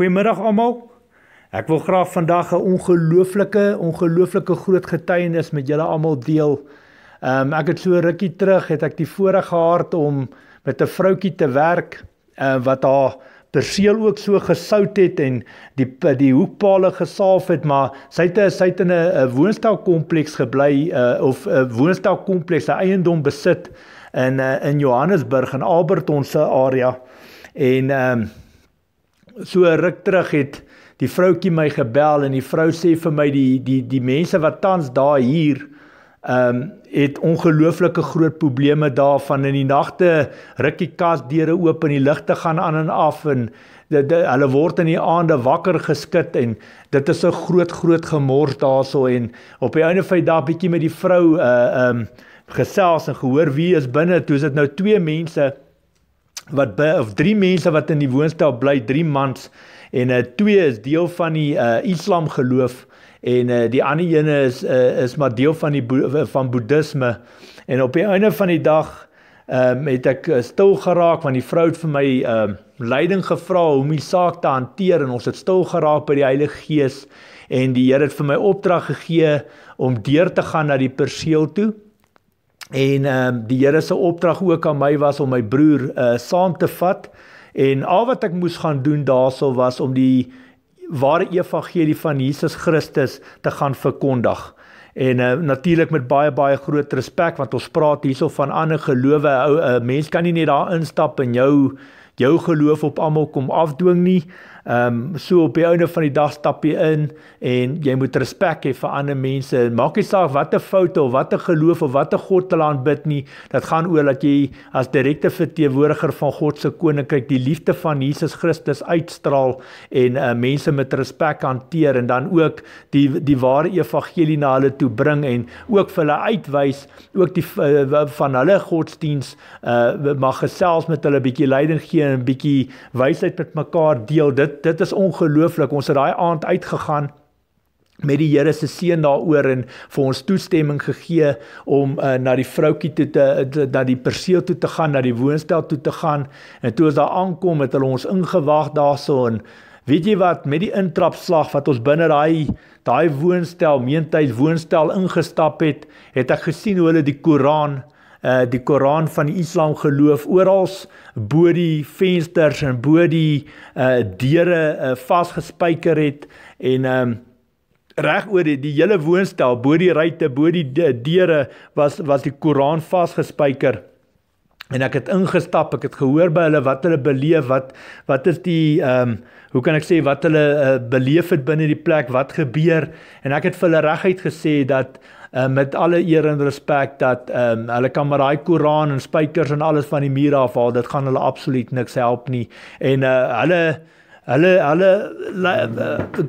Goeiemiddag almal. Ek wil graag vandag 'n ongelooflike, ongelooflike groot getuienis met julle almal deel. Ehm um, ek het so rukkie terug het ek die voorreg gehad om met 'n vroutjie te werk uh, wat haar perseel ook so gesout het en die die hoekpale gesaaf het, maar sy het sy het in 'n woonstel kompleks gebly uh, eh, of 'n woonstel kompleks se eiendom besit in uh, in Johannesburg en Alberton se area en ehm um, so ruk terug het die vroutjie my gebel en die vrou sê vir my die die die mense wat tans daar hier ehm um, het ongelooflike groot probleme daarvan in die nagte ruk die kasdeure oop en die ligte gaan aan en af en dat hulle word in die aande wakker geskit en dit is 'n groot groot gemors daarso en op die einde van die dag bietjie met die vrou uh ehm um, gesels en gehoor wie is binne toe is dit nou twee mense wat by, of drie mense wat in die woonstel bly, drie mans en uh, twee is deel van die uh, Islam geloof en uh, die ander ene is uh, is maar deel van die van Boeddhisme en op die einde van die dag um, het ek stil geraak want die vrou het vir my um, leiding gevra hoe om die saak te hanteer en ons het stil geraak by die Heilige Gees en die Here het vir my opdrag gegee om deur te gaan na die perseel toe En ehm um, die Here se opdrag ook aan my was om my broer uh saam te vat en al wat ek moes gaan doen daarso was om die ware evangelie van Jesus Christus te gaan verkondig. En uh, natuurlik met baie baie groot respek want ons praat hierso van ander gelowe. Ou uh, mens kan nie net daar instap en jou jou geloof op almal kom afdwing nie. Ehm um, so op die einde van die dag stap jy in en jy moet respek hê vir ander mense. Maak nie saak watter foute of watter geloof of watter god hulle aanbid nie. Dit gaan oor dat jy as direkte verteenwoordiger van God se koninkryk die liefde van Jesus Christus uitstraal en uh, mense met respek hanteer en dan ook die die ware evangelie na hulle toe bring en ook vir hulle uitwys ook die uh, van hulle godsdiens uh, eh, mag gesels met hulle bietjie leiding gee en bietjie wysheid met mekaar deel. Dit dit dit is ongelooflik. Ons het daai aand uitgegaan met die Here se seën daaroor en vir ons toestemming gegee om uh, na die vroutjie toe te dat die perseel toe te gaan, na die woonstel toe te gaan. En toe ons daar aankom het hulle ons ingewag daarso en weet jy wat met die intrapslag wat ons binne daai daai woonstel, meentyd woonstel ingestap het, het ek gesien hoe hulle die Koran Eh, die Koran van die Islam geloof oral bo die vensters en bo die uh deure uh, vasgespijker het en um reg oor die, die hele woonstel bo die ryte bo die deure was was die Koran vasgespijker en ek het ingestap ek het gehoor by hulle wat hulle beleef wat wat is die um hoe kan ek sê wat hulle uh, beleef het binne die plek wat gebeur en ek het vir hulle reguit gesê dat uh, met alle eer en respek dat um, hulle kan maar daai Koran en spykers en alles van die muur afhaal, dit gaan hulle absoluut niks help nie. En uh, hulle hulle hulle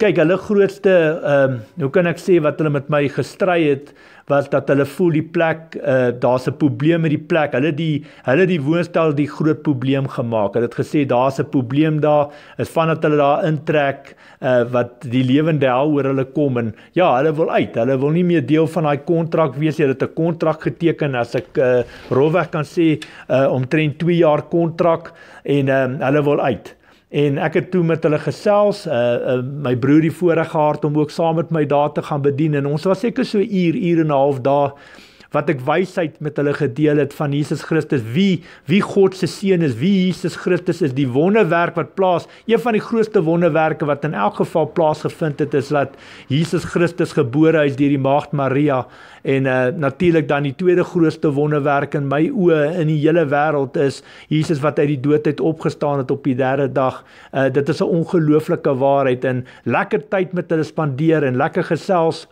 kyk hulle grootste ehm um, hoe kan ek sê wat hulle met my gestry het was dat hulle voel die plek uh, daar's 'n probleem met die plek. Hulle die hulle die woonstel die groot probleem gemaak. Hulle het gesê daar's 'n probleem daar. Is vandat hulle daar intrek uh, wat die lewende hel oor hulle kom en ja, hulle wil uit. Hulle wil nie meer deel van daai kontrak wees nie. Hulle het 'n kontrak geteken as ek uh, rofweg kan sê uh, omtrent 2 jaar kontrak en um, hulle wil uit en ek het toe met hulle gesels uh, uh my broer die voorgaard om ook saam met my daar te gaan bedien en ons was seker so uur uur en 'n half daar wat ek wysheid met hulle gedeel het van Jesus Christus wie wie God se seun is wie Jesus Christus is die wonderwerk wat plaas een van die grootste wonderwerke wat in elk geval plaasgevind het is dat Jesus Christus gebore is deur die maagd Maria en uh, natuurlik dan die tweede grootste wonderwerk in my oë in die hele wêreld is Jesus wat uit die dood uit opgestaan het op die derde dag uh, dit is 'n ongelooflike waarheid en lekker tyd met hulle spandeer en lekker gesels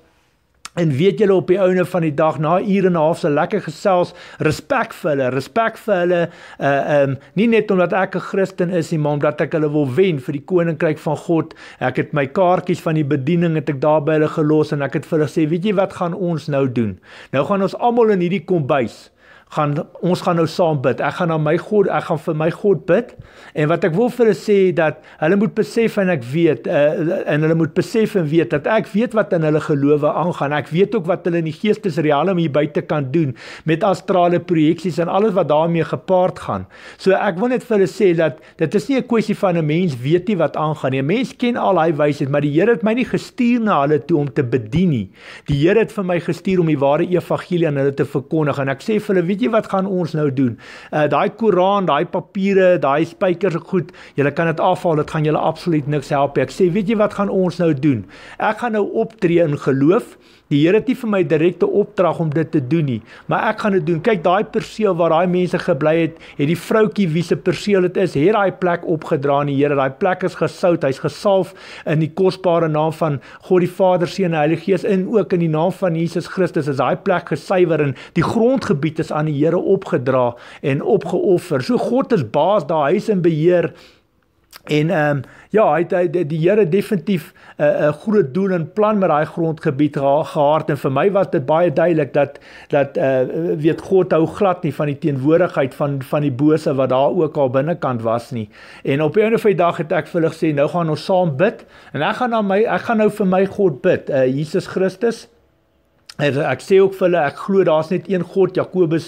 En weet julle op die ouene van die dag na ure en 'n half se lekker gesels, respek vir hulle, respek vir hulle. Uh um nie net omdat ek 'n Christen is nie, maar omdat ek hulle wil wen vir die koninkryk van God. Ek het my kaartjies van die bediening het ek daar by hulle gelos en ek het vir hulle sê, weet jy wat gaan ons nou doen? Nou gaan ons almal in hierdie kombuis gaan ons gaan nou saam bid. Ek gaan na my God, ek gaan vir my God bid. En wat ek wil vir hulle sê dat hulle moet besef en ek weet uh, en hulle moet besef en weet dat ek weet wat in hulle gelowe aangaan. Ek weet ook wat hulle in die geestesrealm hier buite kan doen met astrale projeksies en alles wat daarmee gepaard gaan. So ek wil net vir hulle sê dat dit is nie 'n kwessie van 'n mens weet nie wat aangaan nie. 'n Mens ken al hy wysheid, maar die Here het my nie gestuur na hulle toe om te bedien nie. Die Here het vir my gestuur om die ware evangelie aan hulle te verkondig en ek sê vir hulle weet jy wat gaan ons nou doen? Uh daai koerant, daai papiere, daai spykers is goed. Jy kan dit afhaal, dit gaan julle absoluut niks help nie. Ek sê, weet jy wat gaan ons nou doen? Ek gaan nou optree in geloof. Die Here het nie vir my direkte opdrag om dit te doen nie, maar ek gaan dit doen. Kyk, daai perseel waar daai mense gebly het, het die vroutjie wie se perseel dit is, het daai plek opgedra aan die Here. Daai plek is gesout, hy's gesalf in die kosbare naam van God die Vader, Seun en Heilige Gees en ook in die naam van Jesus Christus is daai plek gesuiwer en die grondgebied is aan die Here opgedra en opgeoffer. So God is baas daar, hy is in beheer. En ehm um, ja, hy het, hy het die Here definitief 'n uh, eh, 'n eh, groot doel en plan met daai grondgebied gehard en vir my was dit baie duidelik dat dat uh, weet God hou glad nie van die teenwoordigheid van van die bose wat daar ook al binnekant was nie. En op 'n of ander dag het ek vir hulle gesê, nou gaan ons saam bid en ek gaan na my ek gaan nou vir my God bid, uh, Jesus Christus. En ek sê ook vir hulle ek glo daar's net een God Jakobus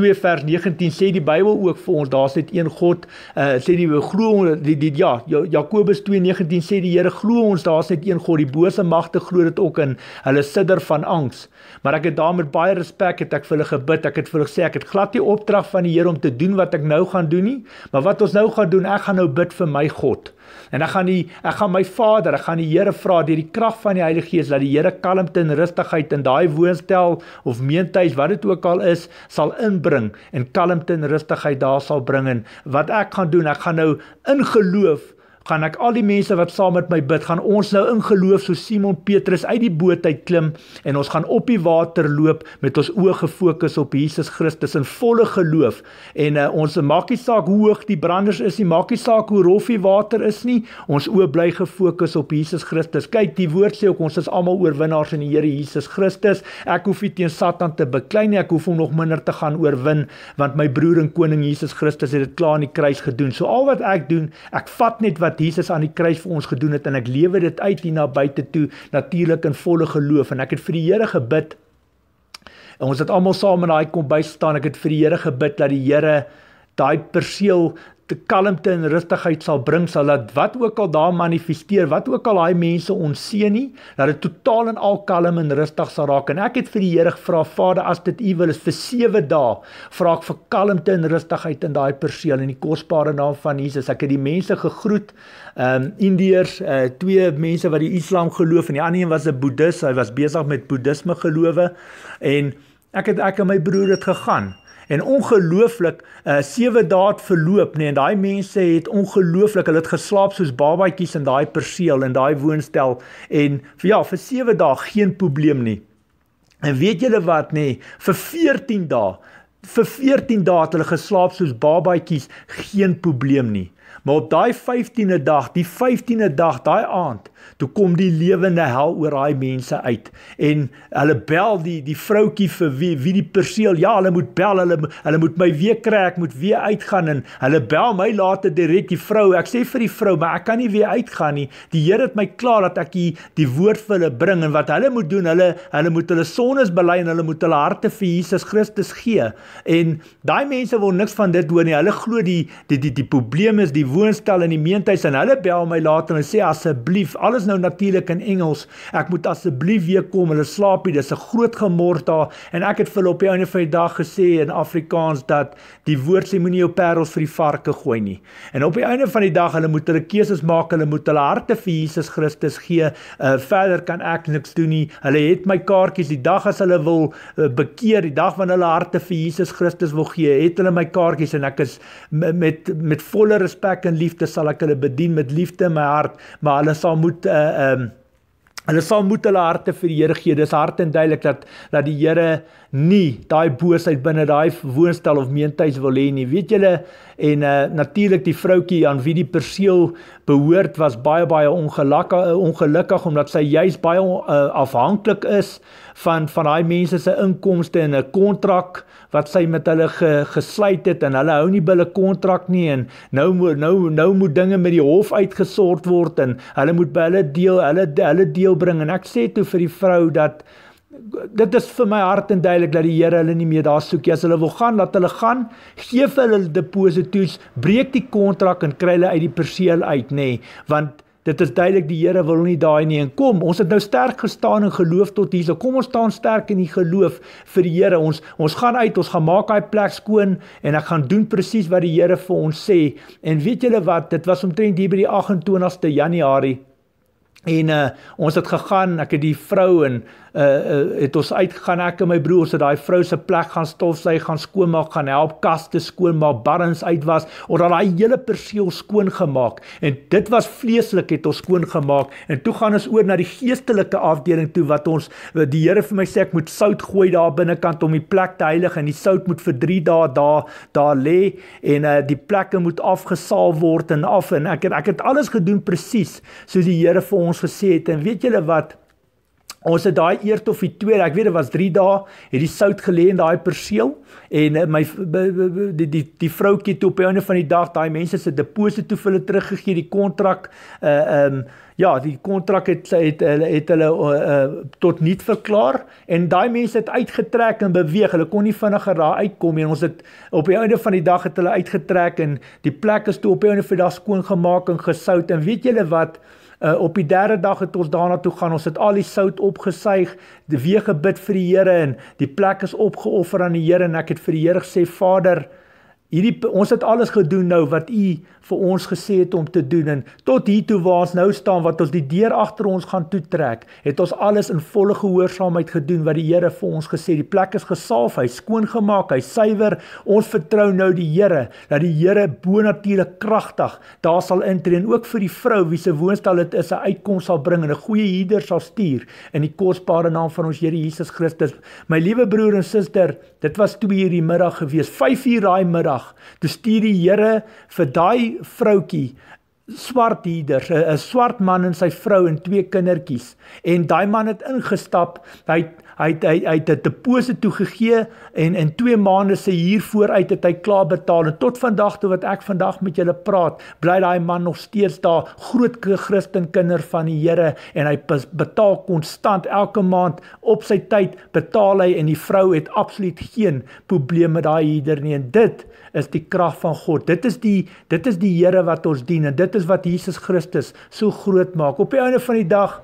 2 vers 19 sê die Bybel ook vir ons daar's net een God uh, sê die glo die, die ja, ja Jakobus 2:19 sê die Here glo ons daar's net een God die bose magte glo dit ook in hulle sidder van angs maar ek het daar met baie respek het ek vir hulle gebid ek het vir hulle sê ek het glad die opdrag van die Here om te doen wat ek nou gaan doen nie maar wat ons nou gaan doen ek gaan nou bid vir my God En ek gaan die ek gaan my Vader, ek gaan die Here vra deur die krag van die Heilige Gees dat die Here kalmte en rustigheid in daai woonstel of meentuis wat dit ook al is, sal inbring en kalmte en rustigheid daar sal bring en wat ek gaan doen, ek gaan nou in geloof gaan ek al die mense wat saam met my bid, gaan ons nou in geloof so Simon Petrus uit die boot uit klim en ons gaan op die water loop met ons oë gefokus op Jesus Christus in volle geloof. En uh, ons eh, maak nie saak hoe hoog die branders is nie, maak nie saak hoe rof die water is nie. Ons oë bly gefokus op Jesus Christus. Kyk, die woord sê ook ons is almal oorwinnaars in die Here Jesus Christus. Ek hoef nie teen Satan te beklein nie, ek hoef hom nog minder te gaan oorwin want my broer en koning Jesus Christus het dit klaar aan die kruis gedoen. So al wat ek doen, ek vat net wat wat Jesus aan die kruis vir ons gedoen het en ek lewe dit uit hier na buite toe natuurlik in volle geloof en ek het vir die Here gebid. En ons het almal saam in daai kom by staan. Ek het vir die Here gebid dat die Here daai perseel te kalmte en rustigheid sal bring sal dat wat ook al daar manifesteer, wat ook al daai mense ons sien nie, dat dit totaal en al kalm en rustig sal raak. En ek het vir die Here gevra, Vader, as dit U wil is vir 7 dae, vra ek vir kalmte en rustigheid in daai perseel in die kosbare naam van Jesus. Ek het die mense gegroet, ehm um, Indiërs, uh, twee mense wat die Islam geloof en die ander een was 'n Boeddhis, hy was besig met Boeddhisme gelowe en ek het ek en my broer het gegaan. En ongelooflik, uh sewe dae verloop, nee, en daai mense het ongelooflik, hulle het geslaap soos babatjies in daai perseel en daai woonstel en vir ja, vir sewe dae geen probleem nie. En weet julle wat nê, nee, vir 14 dae vir 14 dae het hulle geslaap soos babatjies, geen probleem nie. Maar op daai 15de dag, die 15de dag, daai aand, toe kom die lewende hel oor daai mense uit en hulle bel die die vroutjie vir wie wie die perseel ja hulle moet bel hulle hulle moet my weer kry ek moet weer uitgaan en hulle bel my later direk die vrou ek sê vir die vrou maar ek kan nie weer uitgaan nie die Here het my klaar dat ek die, die woord vir hulle bring en wat hulle moet doen hulle hulle moet hulle sondes bely en hulle moet hulle harte vir Jesus Christus gee en daai mense wil niks van dit hoor nie hulle glo die die die, die probleem is die woonstel in die meentuis en hulle bel my later en sê asseblief al alles nou natuurlik in Engels. Ek moet asseblief weer kom. Hulle slaap hier. Dis 'n groot gemors daar. En ek het vir op die ouene van die dag gesê in Afrikaans dat die woord sê moenie jou parels vir die varke gooi nie. En op die ouene van die dag, hulle moet hulle keuses maak. Hulle moet hulle harte vir Jesus Christus gee. Uh, verder kan ek niks doen nie. Hulle het my kaartjies die dag as hulle wil uh, bekeer, die dag wanneer hulle harte vir Jesus Christus wil gee, het hulle my kaartjies en ek is met met volle respek en liefde sal ek hulle bedien met liefde in my hart, maar hulle sal moet uh um hulle sal moet hulle harte vir die Here gee. Dis hart en duidelik dat dat die Here nie daai boosheid binne daai woonstel of meentuis wil hê nie. Weet julle, en uh, natuurlik die vroutjie aan wie die perseel behoort was baie baie ongelukkig eh, ongelukkig omdat sy juis baie uh, afhanklik is van van daai mense se inkomste en 'n kontrak wat sy met hulle ge, gesluit het en hulle hou nie hulle kontrak nie en nou nou nou moet dinge met die hof uitgesort word en hulle moet by hulle deel hulle hulle deel bring en ek sê toe vir die vrou dat dit is vir my hart en duidelik dat die Here hulle nie meer daar soek nie. As hulle wil gaan, laat hulle gaan. Gee vir hulle deposito's, breek die kontrak en kry hulle uit die perseel uit, nê? Nee, want dit is duidelik die Here wil nie daai nie en kom, ons het nou sterk gestaan in geloof tot hier. So kom ons staan sterk in die geloof vir die Here. Ons ons gaan uit, ons gaan maak daai plek skoon en ek gaan doen presies wat die Here vir ons sê. En weet julle wat? Dit was omtrent hier by die 28ste Januarie 2019. En uh, ons het gegaan, ek het die vrou en uh, uh het ons uitgegaan ek en my broer, ons het daai vrou se plek gaan stofsuig, gaan skoonmaak, gaan help kaste skoonmaak, barrens uit was, of dat daai hele perseel skoon gemaak. En dit was vleeslik het ons skoon gemaak en toe gaan ons oor na die geestelike afdeling toe wat ons die Here vir my sê ek moet sout gooi daar binnekant om die plek te heilig en die sout moet vir 3 dae daar daar lê en uh die plekke moet afgesaal word en af en ek het, ek het alles gedoen presies soos die Here vir ons ons gesê het en weet julle wat Ons het daai eerste of die tweede, ek weet dit was 3 dae, het die sout gelê in daai perseel en eh, my die die die vroutjie toe op die einde van die dag, daai mense se deposito toe hulle teruggegee die kontrak uh um ja, die kontrak het het hulle het hulle uh, uh tot nul verklaar en daai mense het uitgetrek en beweeg. Hulle kon nie vinniger daar uitkom nie en ons het op die einde van die dag het hulle uitgetrek en die plek is toe op die einde van die dag skoon gemaak en gesout en weet julle wat Uh, op die derde dag het ons daarna toe gaan. Ons het al die sout opgesuig, die weer gebid vir die Here en die plek is opgeoffer aan die Here en ek het vir die Here gesê, Vader, uh hierdie ons het alles gedoen nou wat u vir ons gesê het om te doen en tot hier toe waar ons nou staan wat ons die deur agter ons gaan toetrek het ons alles in volle gehoorsaamheid gedoen wat die Here vir ons gesê die plek is gesalf hy skoon gemaak hy suiwer ons vertrou nou die Here dat die Here bonatuurlik kragtig daar sal intree en ook vir die vrou wie se woonstel dit is 'n uitkoms sal bring en 'n goeie huurder sal stuur in die kosbare naam van ons Here Jesus Christus my liewe broer en suster dit was 2 uur die middag gewees 5 uur daai middag dag. Toe stuur die Here vir daai vroutjie swart hierders, eh, 'n swart man en sy vrou en twee kindertjies. En daai man het ingestap. Hy Hy het, hy hy het 'n deposito toe gegee en in 2 maande se huur vooruit het hy klaar betaal en tot vandag toe wat ek vandag met julle praat, bly daai man nog steeds daar groot Christenkinder van die Here en hy betaal konstant elke maand op sy tyd betaal hy en die vrou het absoluut geen probleme daai huurder nie en dit is die krag van God. Dit is die dit is die Here wat ons dien en dit is wat Jesus Christus so groot maak. Op die einde van die dag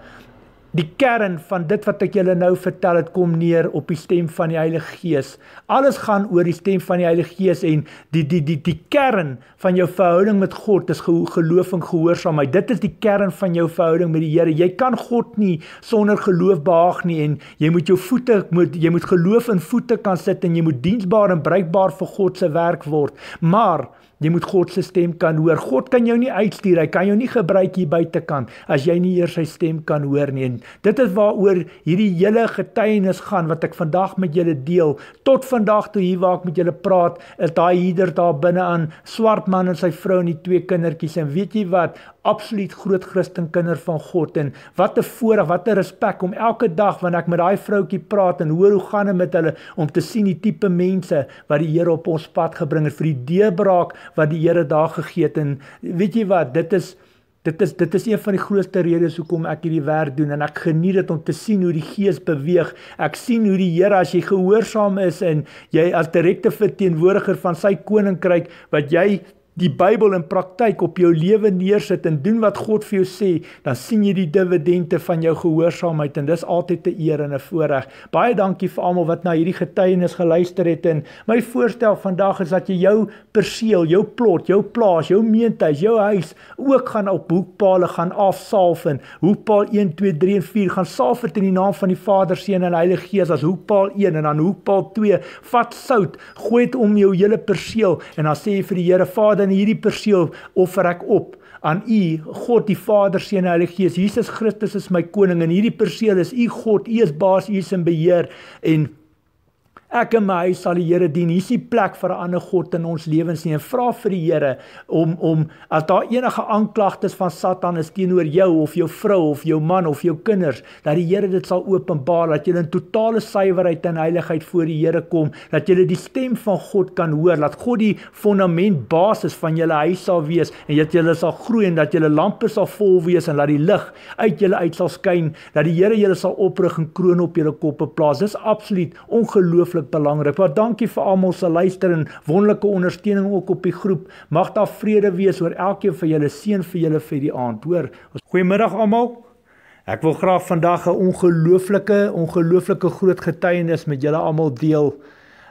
Die kern van dit wat ek julle nou vertel, dit kom neer op die stem van die Heilige Gees. Alles gaan oor die stem van die Heilige Gees en die die die die kern van jou verhouding met God is ge geloof en gehoorsaamheid. Dit is die kern van jou verhouding met die Here. Jy kan God nie sonder geloof behaag nie en jy moet jou voete moet jy moet geloof in voete kan sit en jy moet diensbaar en bruikbaar vir God se werk word. Maar Jy moet God se stem kan hoor. God kan jou nie uitstuur. Hy kan jou nie gebruik hier buitekant as jy nie eers sy stem kan hoor nie. En dit is waaroor hierdie hele getuienis gaan wat ek vandag met julle deel. Tot vandag toe hier waar ek met julle praat, is daai hierder daar binne aan swart man en sy vrou en die twee kindertjies. En weet jy wat? absoluut groot Christenkinder van God en wat 'n voorreg, wat 'n respek om elke dag wanneer ek met daai vroutjie praat en hoor hoe gaan dit met hulle om te sien die tipe mense wat die Here op ons pad gebring het vir die deurbraak wat die Here daar gegee het en weet jy wat, dit is Dit is dit is een van die grootste redes hoekom ek hierdie werk doen en ek geniet dit om te sien hoe die gees beweeg. Ek sien hoe die Here as jy gehoorsaam is en jy as direkte verteenwoordiger van sy koninkryk wat jy die Bybel in praktyk op jou lewe neersit en doen wat God vir jou sê, dan sien jy die dividende van jou gehoorsaamheid en dis altyd 'n eer en 'n voorreg. Baie dankie vir almal wat na hierdie getuienis geluister het en my voorstel vandag is dat jy jou perseel, jou plot, jou plaas, jou meentuis, jou huis ook gaan op hoekpale gaan afsalf en hoekpaal 1 2 3 en 4 gaan salf in die naam van die Vader, Seun en Heilige Gees as hoekpaal 1 en dan hoekpaal 2 vat sout, gooi dit om jou hele perseel en dan sê jy vir die Here Vader dan hierdie perseel offer ek op aan U God die Vader seën Heilige Gees Jesus Christus is my koning en hierdie perseel is U God U is baas U is in beheer en Ek en my huis sal die Here dien. Hier is nie plek vir 'n ander god in ons lewens nie. En vra vir die Here om om as daar enige aanklagtes van Satan is teenoor jou of jou vrou of jou man of jou kinders, dat die Here dit sal openbaar dat jy in totale suiwerheid en heiligheid voor die Here kom, dat jy die stem van God kan hoor, dat God die fondament basis van jou huis sal wees en dat jy sal groei en dat jou lampe sal vol wees en dat die lig uit jou uit sal skyn, dat die Here jou sal oprig en kroon op jou koppe plaas. Dis absoluut ongelooflik ongelooflik belangrik. Maar dankie vir almal se luister en wonderlike ondersteuning ook op die groep. Mag daar vrede wees oor elkeen van julle seën vir julle vir die aand. Hoor, goeiemiddag almal. Ek wil graag vandag 'n ongelooflike, ongelooflike groot getuienis met julle almal deel.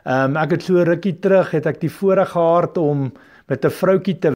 Ehm um, ek het so rukkie terug het ek die voorreg gehad om met 'n vroutjie te